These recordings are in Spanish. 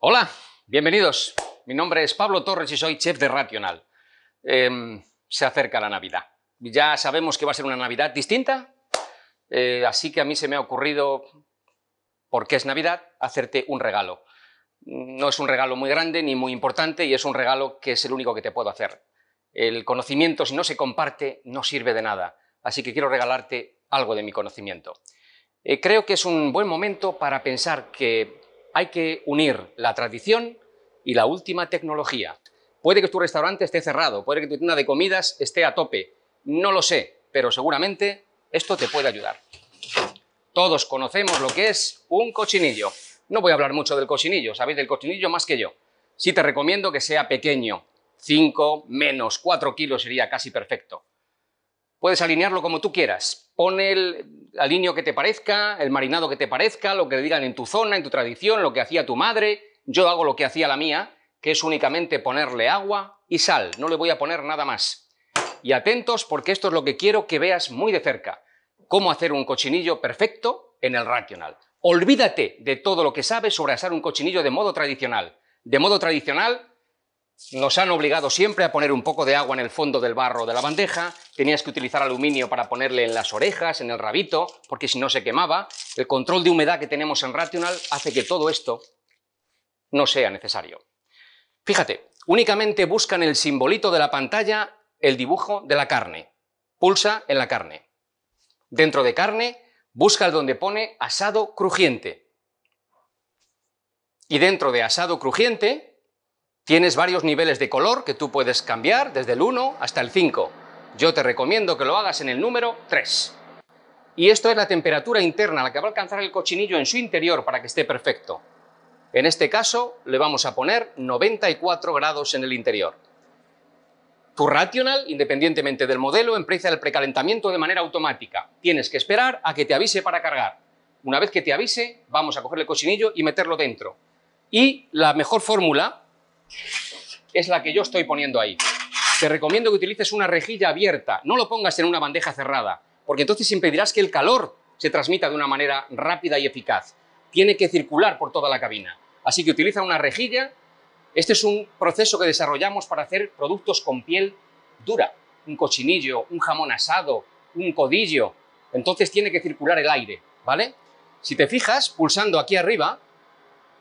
Hola, bienvenidos. Mi nombre es Pablo Torres y soy chef de Rational. Em, se acerca la Navidad. Ya sabemos que va a ser una Navidad distinta, eh, así que a mí se me ha ocurrido, porque es Navidad, hacerte un regalo. No es un regalo muy grande ni muy importante y es un regalo que es el único que te puedo hacer. El conocimiento, si no se comparte, no sirve de nada. Así que quiero regalarte algo de mi conocimiento. Eh, creo que es un buen momento para pensar que hay que unir la tradición y la última tecnología. Puede que tu restaurante esté cerrado, puede que tu tienda de comidas esté a tope, no lo sé, pero seguramente esto te puede ayudar. Todos conocemos lo que es un cochinillo. No voy a hablar mucho del cochinillo, sabéis del cochinillo más que yo. Sí te recomiendo que sea pequeño, 5 menos 4 kilos sería casi perfecto. Puedes alinearlo como tú quieras. Pon el niño que te parezca, el marinado que te parezca, lo que le digan en tu zona, en tu tradición, lo que hacía tu madre. Yo hago lo que hacía la mía, que es únicamente ponerle agua y sal, no le voy a poner nada más. Y atentos porque esto es lo que quiero que veas muy de cerca, cómo hacer un cochinillo perfecto en el racional. Olvídate de todo lo que sabes sobre asar un cochinillo de modo tradicional. De modo tradicional nos han obligado siempre a poner un poco de agua en el fondo del barro de la bandeja, tenías que utilizar aluminio para ponerle en las orejas, en el rabito, porque si no se quemaba. El control de humedad que tenemos en Rational hace que todo esto no sea necesario. Fíjate, únicamente buscan el simbolito de la pantalla el dibujo de la carne. Pulsa en la carne. Dentro de carne, busca el donde pone asado crujiente. Y dentro de asado crujiente, Tienes varios niveles de color que tú puedes cambiar desde el 1 hasta el 5. Yo te recomiendo que lo hagas en el número 3. Y esto es la temperatura interna, a la que va a alcanzar el cochinillo en su interior para que esté perfecto. En este caso le vamos a poner 94 grados en el interior. Tu Rational, independientemente del modelo, empieza el precalentamiento de manera automática. Tienes que esperar a que te avise para cargar. Una vez que te avise, vamos a coger el cochinillo y meterlo dentro. Y la mejor fórmula es la que yo estoy poniendo ahí. Te recomiendo que utilices una rejilla abierta, no lo pongas en una bandeja cerrada, porque entonces impedirás que el calor se transmita de una manera rápida y eficaz. Tiene que circular por toda la cabina. Así que utiliza una rejilla. Este es un proceso que desarrollamos para hacer productos con piel dura. Un cochinillo, un jamón asado, un codillo. Entonces tiene que circular el aire, ¿vale? Si te fijas, pulsando aquí arriba,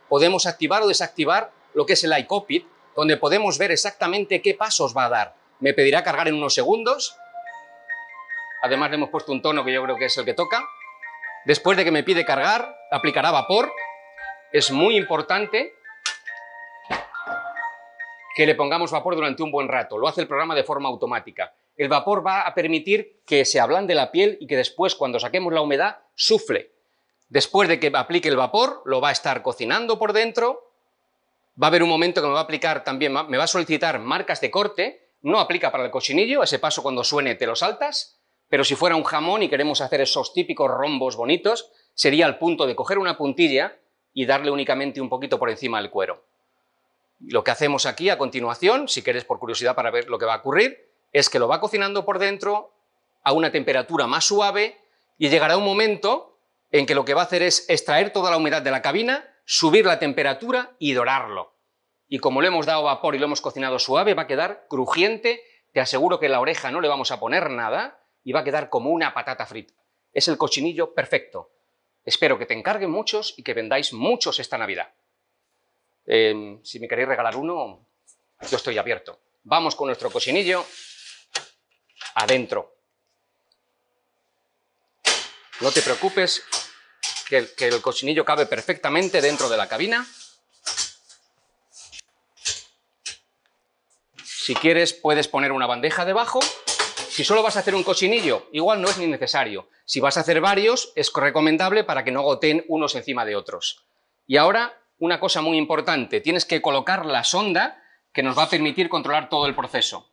podemos activar o desactivar lo que es el iCopit, donde podemos ver exactamente qué pasos va a dar. Me pedirá cargar en unos segundos. Además le hemos puesto un tono que yo creo que es el que toca. Después de que me pide cargar, aplicará vapor. Es muy importante que le pongamos vapor durante un buen rato. Lo hace el programa de forma automática. El vapor va a permitir que se ablande la piel y que después, cuando saquemos la humedad, sufle. Después de que aplique el vapor, lo va a estar cocinando por dentro Va a haber un momento que me va a aplicar también, me va a solicitar marcas de corte, no aplica para el cochinillo, ese paso cuando suene te lo saltas, pero si fuera un jamón y queremos hacer esos típicos rombos bonitos, sería el punto de coger una puntilla y darle únicamente un poquito por encima del cuero. Lo que hacemos aquí a continuación, si quieres por curiosidad para ver lo que va a ocurrir, es que lo va cocinando por dentro a una temperatura más suave y llegará un momento en que lo que va a hacer es extraer toda la humedad de la cabina subir la temperatura y dorarlo. Y como le hemos dado vapor y lo hemos cocinado suave, va a quedar crujiente, te aseguro que en la oreja no le vamos a poner nada y va a quedar como una patata frita. Es el cochinillo perfecto. Espero que te encarguen muchos y que vendáis muchos esta Navidad. Em, si me queréis regalar uno, yo estoy abierto. Vamos con nuestro cochinillo adentro. No te preocupes, que el, que cabe perfectamente dentro de la cabina. Si quieres, puedes poner una bandeja debajo. Si solo vas a hacer un cochinillo, igual no es ni necesario. Si vas a hacer varios, es recomendable para que no goteen unos encima de otros. Y ahora, una cosa muy importante, tienes que colocar la sonda que nos va a permitir controlar todo el proceso.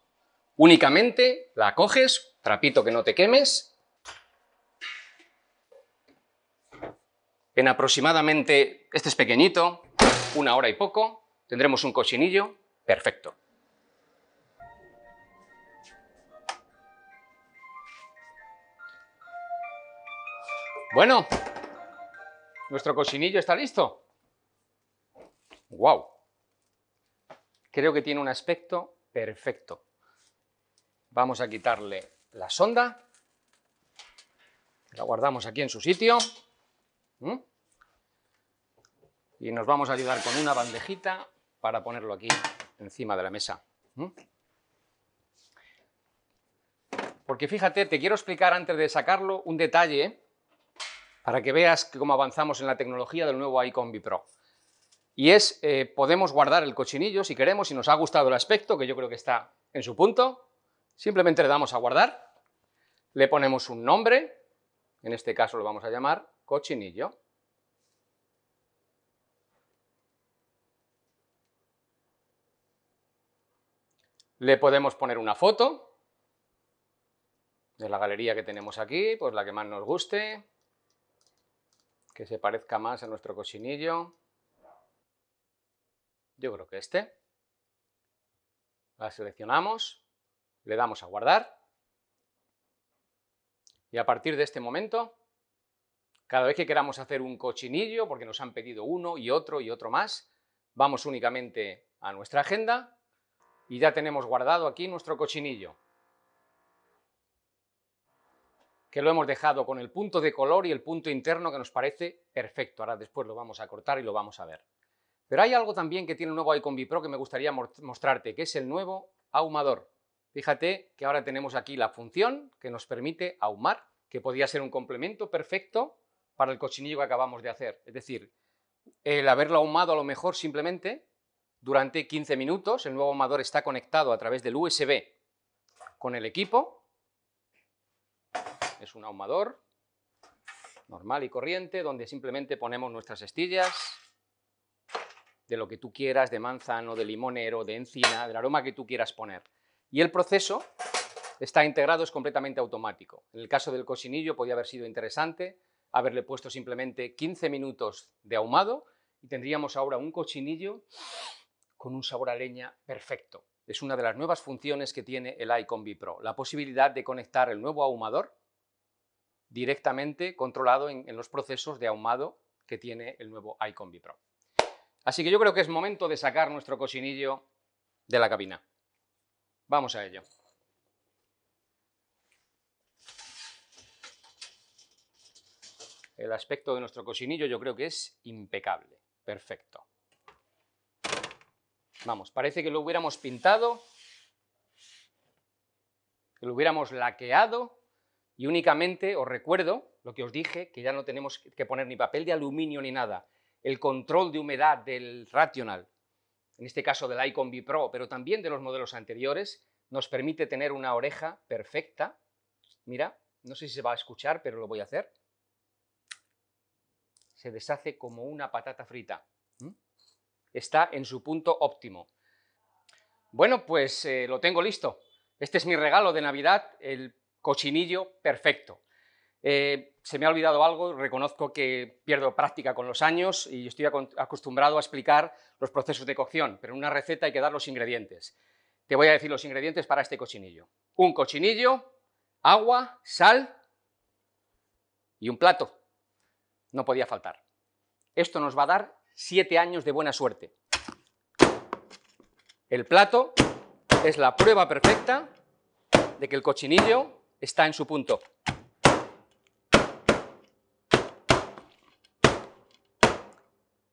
Únicamente la coges, trapito que no te quemes, En aproximadamente, este es pequeñito, una hora y poco, tendremos un cochinillo perfecto. Bueno, nuestro cocinillo está listo. ¡Wow! Creo que tiene un aspecto perfecto. Vamos a quitarle la sonda. La guardamos aquí en su sitio. ¿Mm? Y nos vamos a ayudar con una bandejita para ponerlo aquí encima de la mesa. ¿Mm? Porque fíjate, te quiero explicar antes de sacarlo un detalle ¿eh? para que veas cómo avanzamos en la tecnología del nuevo iCombi Pro. Y es, eh, podemos guardar el cochinillo si queremos, si nos ha gustado el aspecto, que yo creo que está en su punto. Simplemente le damos a guardar, le ponemos un nombre, en este caso lo vamos a llamar cochinillo. Le podemos poner una foto de la galería que tenemos aquí, pues la que más nos guste, que se parezca más a nuestro cochinillo. Yo creo que este. La seleccionamos, le damos a guardar y a partir de este momento cada vez que queramos hacer un cochinillo, porque nos han pedido uno y otro y otro más, vamos únicamente a nuestra agenda y ya tenemos guardado aquí nuestro cochinillo. Que lo hemos dejado con el punto de color y el punto interno que nos parece perfecto. Ahora después lo vamos a cortar y lo vamos a ver. Pero hay algo también que tiene el nuevo Icon Pro que me gustaría mostrarte, que es el nuevo ahumador. Fíjate que ahora tenemos aquí la función que nos permite ahumar, que podría ser un complemento perfecto para el cochinillo que acabamos de hacer. Es decir, el haberlo ahumado a lo mejor simplemente durante 15 minutos, el nuevo ahumador está conectado a través del USB con el equipo. Es un ahumador normal y corriente, donde simplemente ponemos nuestras estillas de lo que tú quieras, de manzano, de limonero, de encina, del aroma que tú quieras poner. Y el proceso está integrado, es completamente automático. En el caso del cochinillo podía haber sido interesante haberle puesto simplemente 15 minutos de ahumado y tendríamos ahora un cochinillo con un sabor a leña perfecto. Es una de las nuevas funciones que tiene el iCombi Pro, la posibilidad de conectar el nuevo ahumador directamente controlado en, los procesos de ahumado que tiene el nuevo iCombi Pro. Así que yo creo que es momento de sacar nuestro cochinillo de la cabina. Vamos a ello. El aspecto de nuestro cocinillo yo creo que es impecable, perfecto. Vamos, parece que lo hubiéramos pintado, que lo hubiéramos laqueado y únicamente os recuerdo lo que os dije, que ya no tenemos que poner ni papel de aluminio ni nada. El control de humedad del Rational, en este caso del Icon B Pro, pero también de los modelos anteriores, nos permite tener una oreja perfecta. Mira, no sé si se va a escuchar, pero lo voy a hacer se deshace como una patata frita. Está en su punto óptimo. Bueno, pues eh, lo tengo listo. Este es mi regalo de Navidad, el cochinillo perfecto. Eh, se me ha olvidado algo, reconozco que pierdo práctica con los años y estoy acostumbrado a explicar los procesos de cocción, pero en una receta hay que dar los ingredientes. Te voy a decir los ingredientes para este cochinillo. Un cochinillo, agua, sal y un plato no podía faltar. Esto nos va a dar siete años de buena suerte. El plato es la prueba perfecta de que el cochinillo está en su punto.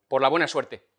Por la buena suerte.